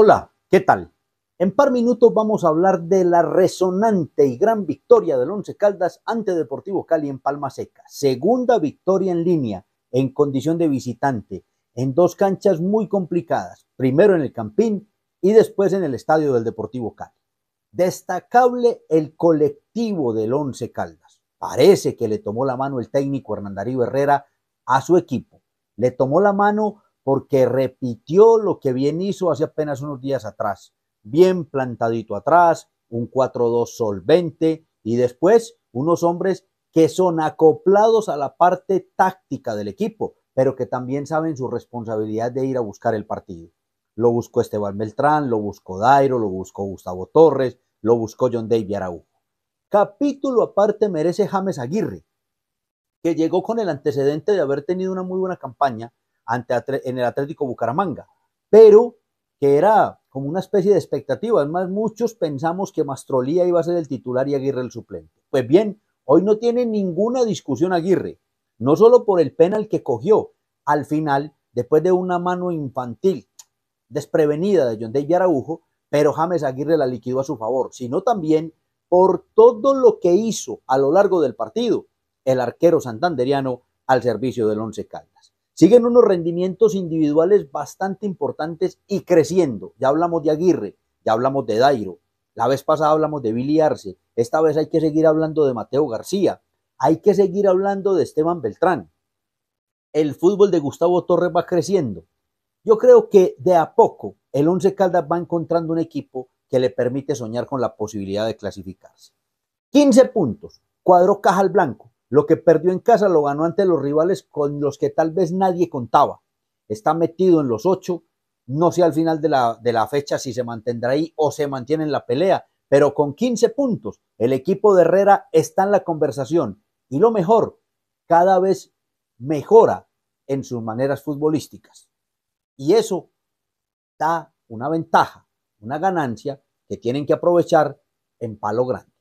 Hola, ¿qué tal? En par minutos vamos a hablar de la resonante y gran victoria del Once Caldas ante Deportivo Cali en Palma Seca. Segunda victoria en línea, en condición de visitante, en dos canchas muy complicadas. Primero en el Campín y después en el estadio del Deportivo Cali. Destacable el colectivo del Once Caldas. Parece que le tomó la mano el técnico Hernandarío Herrera a su equipo. Le tomó la mano porque repitió lo que bien hizo hace apenas unos días atrás, bien plantadito atrás, un 4-2 solvente y después unos hombres que son acoplados a la parte táctica del equipo, pero que también saben su responsabilidad de ir a buscar el partido. Lo buscó Esteban Beltrán, lo buscó Dairo, lo buscó Gustavo Torres, lo buscó John David Araújo. Capítulo aparte merece James Aguirre, que llegó con el antecedente de haber tenido una muy buena campaña en el Atlético Bucaramanga, pero que era como una especie de expectativa. Además, muchos pensamos que Mastrolía iba a ser el titular y Aguirre el suplente. Pues bien, hoy no tiene ninguna discusión Aguirre, no solo por el penal que cogió al final, después de una mano infantil desprevenida de John y Araujo, pero James Aguirre la liquidó a su favor, sino también por todo lo que hizo a lo largo del partido el arquero santanderiano al servicio del Once Caldas. Siguen unos rendimientos individuales bastante importantes y creciendo. Ya hablamos de Aguirre, ya hablamos de Dairo, la vez pasada hablamos de Billy Arce, esta vez hay que seguir hablando de Mateo García, hay que seguir hablando de Esteban Beltrán. El fútbol de Gustavo Torres va creciendo. Yo creo que de a poco el Once Caldas va encontrando un equipo que le permite soñar con la posibilidad de clasificarse. 15 puntos, cuadro al Blanco, lo que perdió en casa lo ganó ante los rivales con los que tal vez nadie contaba. Está metido en los ocho. No sé al final de la, fecha si se mantendrá ahí o se mantiene en la pelea, pero con 15 puntos, el equipo de Herrera está en la conversación. Y lo mejor, cada vez mejora en sus maneras futbolísticas. Y eso da una ventaja, una ganancia que tienen que aprovechar en palo grande.